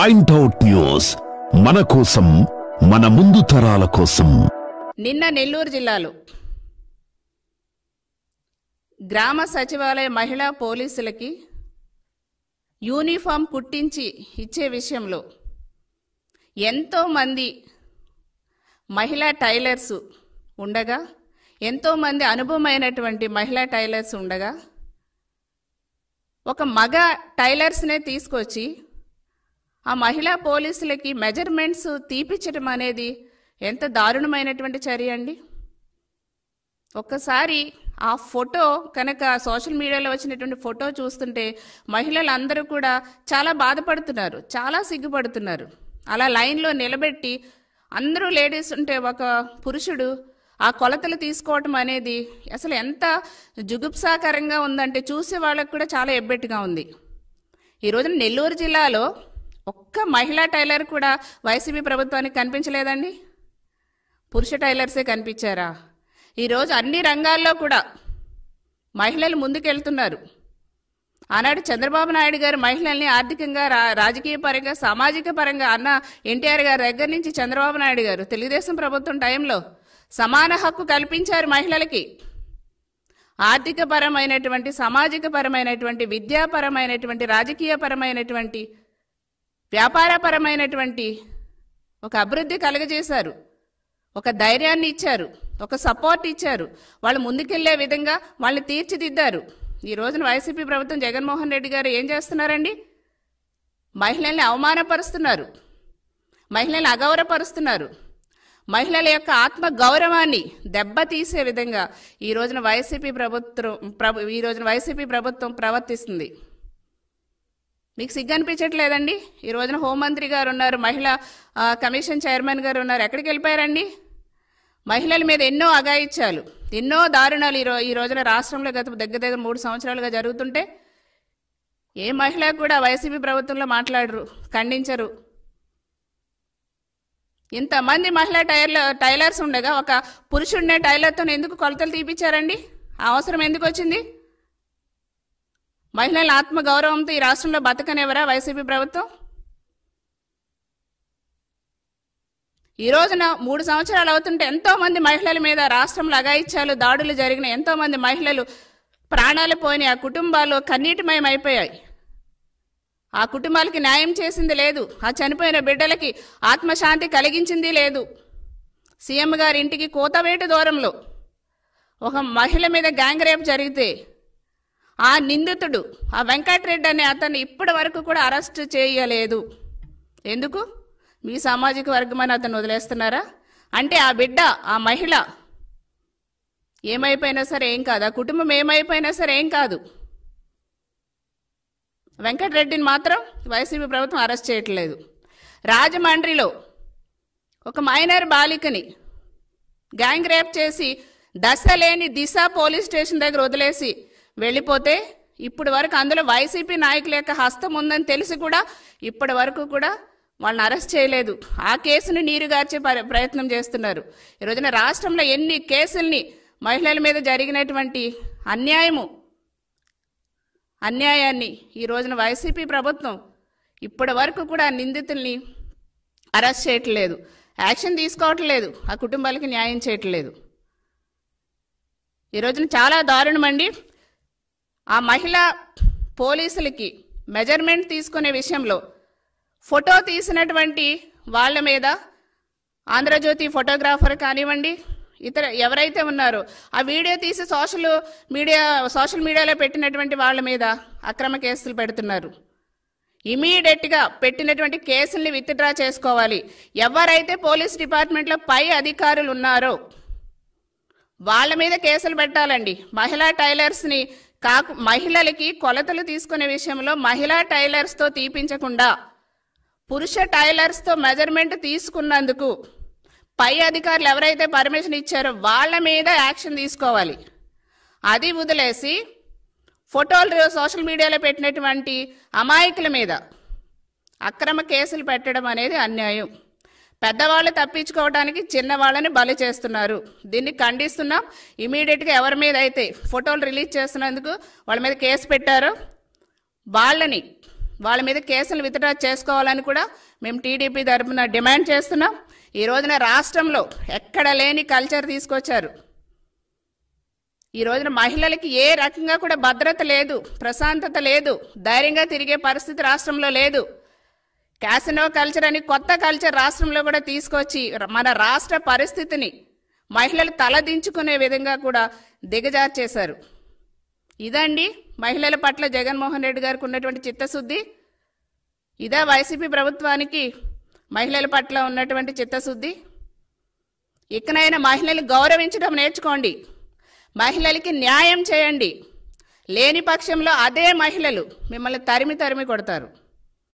point out news మన కోసం మన ముందు తరాల కోసం నిన్న నెల్లూరు జిల్లాలో గ్రామ సచివాలయ మహిళా పోలీసులకి యూనిఫామ్ కుట్టించి ఇచ్చే విషయంలో ఎంతోమంది మహిళా టైలర్స్ ఉండగా ఎంతోమంది అనుభవమైనటువంటి మహిళా టైలర్స్ ఉండగా ఒక మగ టైలర్స్నే తీసుకొచ్చి ఆ మహిళా పోలీసులకి మెజర్మెంట్స్ తీపిచ్చడం అనేది ఎంత దారుణమైనటువంటి చర్య అండి ఒక్కసారి ఆ ఫోటో కనుక సోషల్ మీడియాలో వచ్చినటువంటి ఫోటో చూస్తుంటే మహిళలందరూ కూడా చాలా బాధపడుతున్నారు చాలా సిగ్గుపడుతున్నారు అలా లైన్లో నిలబెట్టి అందరూ లేడీస్ ఉంటే ఒక పురుషుడు ఆ కొలతలు తీసుకోవటం అనేది అసలు ఎంత జుగుప్సాకరంగా ఉందంటే చూసే వాళ్ళకు కూడా చాలా ఎబ్బెట్టుగా ఉంది ఈరోజు నెల్లూరు జిల్లాలో ఒక్క మహిళా టైలర్ కూడా వైసీపీ ప్రభుత్వానికి కనిపించలేదండి పురుష టైలర్సే కనిపించారా ఈరోజు అన్ని రంగాల్లో కూడా మహిళలు ముందుకెళ్తున్నారు ఆనాడు చంద్రబాబు నాయుడు గారు మహిళల్ని ఆర్థికంగా రా రాజకీయ పరంగా సామాజిక పరంగా అన్న ఎన్టీఆర్ గారి దగ్గర నుంచి చంద్రబాబు నాయుడు గారు తెలుగుదేశం ప్రభుత్వం టైంలో సమాన హక్కు కల్పించారు మహిళలకి ఆర్థికపరమైనటువంటి సామాజిక పరమైనటువంటి విద్యాపరమైనటువంటి రాజకీయపరమైనటువంటి వ్యాపారపరమైనటువంటి ఒక అభివృద్ధి కలుగజేశారు ఒక ధైర్యాన్ని ఇచ్చారు ఒక సపోర్ట్ ఇచ్చారు వాళ్ళు ముందుకెళ్లే విధంగా వాళ్ళని తీర్చిదిద్దారు ఈ రోజున వైసీపీ ప్రభుత్వం జగన్మోహన్ రెడ్డి గారు ఏం చేస్తున్నారండి మహిళల్ని అవమానపరుస్తున్నారు మహిళల్ని అగౌరవపరుస్తున్నారు మహిళల యొక్క ఆత్మ గౌరవాన్ని దెబ్బతీసే విధంగా ఈ రోజున వైసీపీ ప్రభుత్వం ప్రభు ఈ రోజున వైసీపీ ప్రభుత్వం ప్రవర్తిస్తుంది మీకు సిగ్గు అనిపించట్లేదండి ఈ రోజున హోంమంత్రి గారు ఉన్నారు మహిళా కమిషన్ చైర్మన్ గారు ఉన్నారు ఎక్కడికి వెళ్ళిపోయారండి మహిళల మీద ఎన్నో అఘాయిత్యాలు ఎన్నో దారుణాలు ఈరో ఈ రోజున రాష్ట్రంలో గత దగ్గర దగ్గర మూడు సంవత్సరాలుగా జరుగుతుంటే ఏ మహిళ కూడా వైసీపీ ప్రభుత్వంలో మాట్లాడరు ఖండించరు ఇంతమంది మహిళా టైర్ల టైలర్స్ ఉండగా ఒక పురుషుడినే టైలర్తో ఎందుకు కొలతలు తీపిచ్చారండి అవసరం ఎందుకు వచ్చింది మహిళల ఆత్మగౌరవంతో ఈ రాష్ట్రంలో బతకనేవరా వైసీపీ ప్రభుత్వం ఈ రోజున మూడు సంవత్సరాలు అవుతుంటే ఎంతోమంది మహిళల మీద రాష్ట్రంలో అగాయిత్యాలు దాడులు జరిగిన ఎంతోమంది మహిళలు ప్రాణాలు పోయిన ఆ కుటుంబాలు కన్నీటిమయం అయిపోయాయి ఆ కుటుంబాలకి న్యాయం చేసింది లేదు ఆ చనిపోయిన బిడ్డలకి ఆత్మశాంతి కలిగించింది లేదు సీఎం గారి ఇంటికి కోతవేటు దూరంలో ఒక మహిళ మీద గ్యాంగ్ రేప్ జరిగితే ఆ నిందితుడు ఆ వెంకటరెడ్డి అనే అతను ఇప్పటి వరకు కూడా అరెస్ట్ చేయలేదు ఎందుకు మీ సామాజిక వర్గమని అతను వదిలేస్తున్నారా అంటే ఆ బిడ్డ ఆ మహిళ ఏమైపోయినా సరే ఏం కాదు ఆ కుటుంబం ఏమైపోయినా సరే ఏం కాదు వెంకటరెడ్డిని మాత్రం వైసీపీ ప్రభుత్వం అరెస్ట్ చేయట్లేదు రాజమండ్రిలో ఒక మైనర్ బాలికని గ్యాంగ్ రేప్ చేసి దశ లేని దిశ పోలీస్ స్టేషన్ దగ్గర వదిలేసి వెళ్ళిపోతే ఇప్పటి వరకు అందులో వైసీపీ నాయకుల యొక్క హస్తం ఉందని తెలిసి కూడా ఇప్పటి వరకు కూడా వాళ్ళని అరెస్ట్ చేయలేదు ఆ కేసును నీరుగార్చే ప్రయత్నం చేస్తున్నారు ఈ రోజున రాష్ట్రంలో ఎన్ని కేసుల్ని మహిళల మీద జరిగినటువంటి అన్యాయము అన్యాయాన్ని ఈ రోజున వైసీపీ ప్రభుత్వం ఇప్పటి వరకు కూడా నిందితుల్ని అరెస్ట్ చేయట్లేదు యాక్షన్ తీసుకోవట్లేదు ఆ కుటుంబాలకి న్యాయం చేయట్లేదు ఈ రోజున చాలా దారుణమండి ఆ మహిళ పోలీసులకి మెజర్మెంట్ తీసుకునే విషయంలో ఫోటో తీసినటువంటి వాళ్ళ మీద ఆంధ్రజ్యోతి ఫోటోగ్రాఫర్ కానివ్వండి ఇతర ఎవరైతే ఉన్నారో ఆ వీడియో తీసి సోషల్ మీడియా సోషల్ మీడియాలో పెట్టినటువంటి వాళ్ళ మీద అక్రమ కేసులు పెడుతున్నారు ఇమీడియట్గా పెట్టినటువంటి కేసుల్ని విత్డ్రా చేసుకోవాలి ఎవరైతే పోలీస్ డిపార్ట్మెంట్లో పై అధికారులు ఉన్నారో వాళ్ళ మీద కేసులు పెట్టాలండి మహిళా టైలర్స్ని కాకు మహిళలకి కొలతలు తీసుకునే విషయంలో మహిళా టైలర్స్తో తీపించకుండా పురుష టైలర్స్తో మెజర్మెంట్ తీసుకున్నందుకు పై అధికారులు ఎవరైతే పర్మిషన్ ఇచ్చారో వాళ్ళ మీద యాక్షన్ తీసుకోవాలి అది వదిలేసి ఫోటోలు సోషల్ మీడియాలో పెట్టినటువంటి అమాయకుల మీద అక్రమ కేసులు పెట్టడం అనేది అన్యాయం పెద్దవాళ్ళు తప్పించుకోవడానికి చిన్నవాళ్ళని బలి చేస్తున్నారు దీన్ని ఖండిస్తున్నాం ఇమీడియట్గా ఎవరి మీద అయితే ఫోటోలు రిలీజ్ చేస్తున్నందుకు వాళ్ళ మీద కేసు పెట్టారో వాళ్ళని వాళ్ళ మీద కేసులు విత్డ్రా చేసుకోవాలని కూడా మేము టీడీపీ తరఫున డిమాండ్ చేస్తున్నాం ఈ రోజున రాష్ట్రంలో ఎక్కడ లేని కల్చర్ తీసుకొచ్చారు ఈ రోజున మహిళలకి ఏ రకంగా కూడా భద్రత లేదు ప్రశాంతత లేదు ధైర్యంగా తిరిగే పరిస్థితి రాష్ట్రంలో లేదు క్యాసినో కల్చర్ అని కొత్త కల్చర్ రాష్ట్రంలో కూడా తీసుకొచ్చి మన రాష్ట్ర పరిస్థితిని మహిళలు తలదించుకునే విధంగా కూడా దిగజార్చేశారు ఇదండి మహిళల పట్ల జగన్మోహన్ రెడ్డి గారికి ఉన్నటువంటి చిత్తశుద్ధి ఇదే వైసీపీ ప్రభుత్వానికి మహిళల పట్ల ఉన్నటువంటి చిత్తశుద్ధి ఇకనైనా మహిళలు గౌరవించడం నేర్చుకోండి మహిళలకి న్యాయం చేయండి లేని పక్షంలో అదే మహిళలు మిమ్మల్ని తరిమి తరిమి కొడతారు